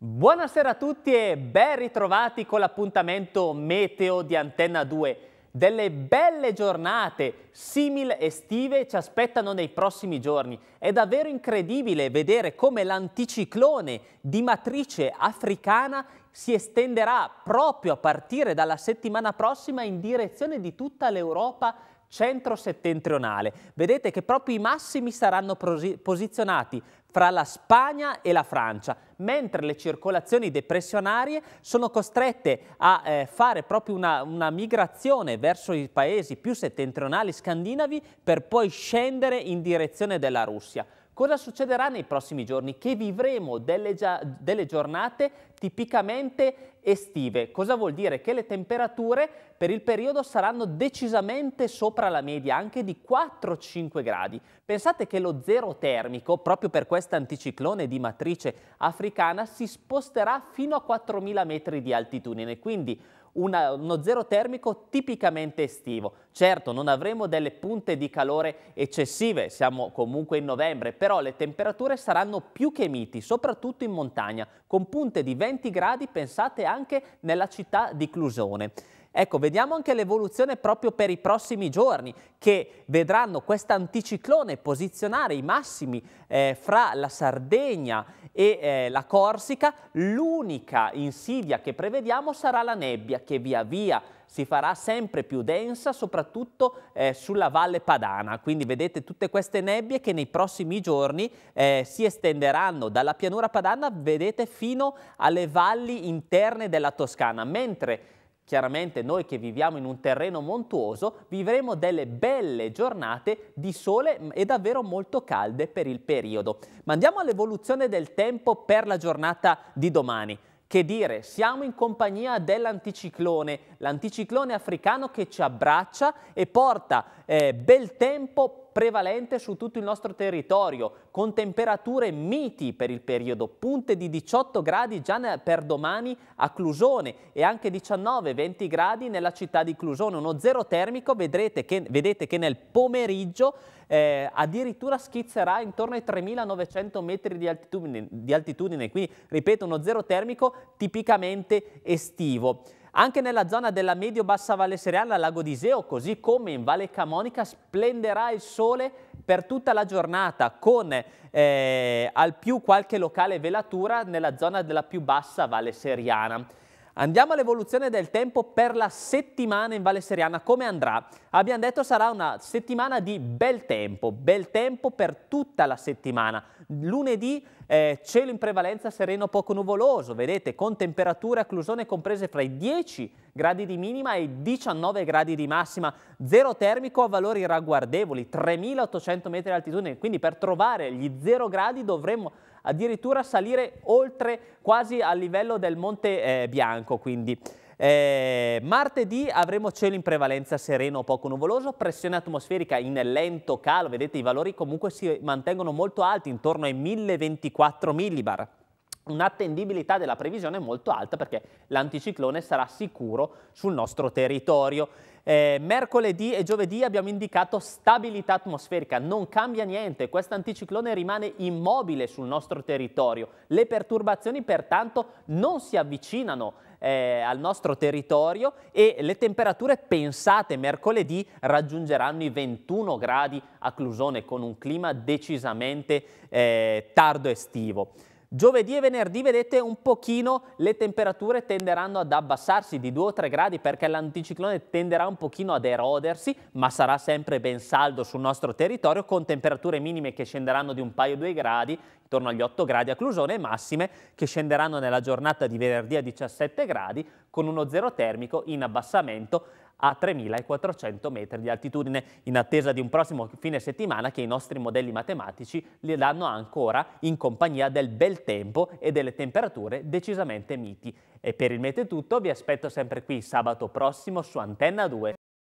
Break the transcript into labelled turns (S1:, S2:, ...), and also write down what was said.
S1: Buonasera a tutti e ben ritrovati con l'appuntamento meteo di Antenna 2. Delle belle giornate simil estive ci aspettano nei prossimi giorni. È davvero incredibile vedere come l'anticiclone di matrice africana si estenderà proprio a partire dalla settimana prossima in direzione di tutta l'Europa centro-settentrionale. Vedete che proprio i massimi saranno posizionati fra la Spagna e la Francia, mentre le circolazioni depressionarie sono costrette a eh, fare proprio una, una, migrazione verso i paesi più settentrionali scandinavi per poi scendere in direzione della Russia. Cosa succederà nei prossimi giorni? Che vivremo delle, delle giornate tipicamente estive. Cosa vuol dire? Che le temperature per il periodo saranno decisamente sopra la media, anche di 4-5 gradi. Pensate che lo zero termico, proprio per questo anticiclone di matrice africana, si sposterà fino a 4.000 metri di altitudine, quindi una, uno zero termico tipicamente estivo. Certo, non avremo delle punte di calore eccessive, siamo comunque in novembre, però le temperature saranno più che miti, soprattutto in montagna, con punte di 20 gradi pensate anche nella città di Clusone. Ecco, vediamo anche l'evoluzione proprio per i prossimi giorni, che vedranno anticiclone posizionare i massimi eh, fra la Sardegna e eh, la Corsica. L'unica insidia che prevediamo sarà la nebbia, che via via si farà sempre più densa, soprattutto eh, sulla Valle Padana. Quindi vedete tutte queste nebbie che nei prossimi giorni eh, si estenderanno dalla pianura padana, vedete, fino alle valli interne della Toscana, mentre Chiaramente noi che viviamo in un terreno montuoso vivremo delle belle giornate di sole e davvero molto calde per il periodo. Ma andiamo all'evoluzione del tempo per la giornata di domani. Che dire, siamo in compagnia dell'anticiclone, l'anticiclone africano che ci abbraccia e porta eh, bel tempo prevalente su tutto il nostro territorio, con temperature miti per il periodo, punte di 18 gradi già per domani a Clusone e anche 19-20 gradi nella città di Clusone. Uno zero termico vedrete che, vedete che nel pomeriggio eh, addirittura schizzerà intorno ai 3.900 metri di altitudine, di altitudine, quindi ripeto uno zero termico tipicamente estivo. Anche nella zona della medio-bassa Valle Seriana, Lago di Iseo, così come in Valle Camonica, splenderà il sole per tutta la giornata, con eh, al più qualche locale velatura nella zona della più bassa Valle Seriana. Andiamo all'evoluzione del tempo per la settimana in Valle Seriana. Come andrà? Abbiamo detto sarà una settimana di bel tempo, bel tempo per tutta la settimana. Lunedì eh, cielo in prevalenza sereno poco nuvoloso, vedete, con temperature a Clusone comprese fra i 10 gradi di minima e i 19 gradi di massima, zero termico a valori ragguardevoli, 3.800 metri di altitudine, quindi per trovare gli zero gradi dovremmo addirittura salire oltre quasi al livello del Monte eh, Bianco, quindi. Eh, martedì avremo cielo in prevalenza sereno o poco nuvoloso, pressione atmosferica in lento calo, vedete i valori comunque si mantengono molto alti, intorno ai 1024 millibar un'attendibilità della previsione molto alta perché l'anticiclone sarà sicuro sul nostro territorio. Eh, mercoledì e giovedì abbiamo indicato stabilità atmosferica, non cambia niente, questo anticiclone rimane immobile sul nostro territorio, le perturbazioni pertanto non si avvicinano eh, al nostro territorio e le temperature pensate mercoledì raggiungeranno i 21 gradi a Clusone con un clima decisamente eh, tardo estivo. Giovedì e venerdì, vedete, un pochino le temperature tenderanno ad abbassarsi di 2 o 3 gradi perché l'anticiclone tenderà un pochino ad erodersi, ma sarà sempre ben saldo sul nostro territorio con temperature minime che scenderanno di un paio 2 gradi, intorno agli 8 gradi a Clusone, e massime che scenderanno nella giornata di venerdì a 17 gradi, con uno zero termico in abbassamento a 3.400 metri di altitudine, in attesa di un prossimo fine settimana che i nostri modelli matematici li danno ancora in compagnia del bel tempo e delle temperature decisamente miti. E per il mete tutto vi aspetto sempre qui sabato prossimo su Antenna 2.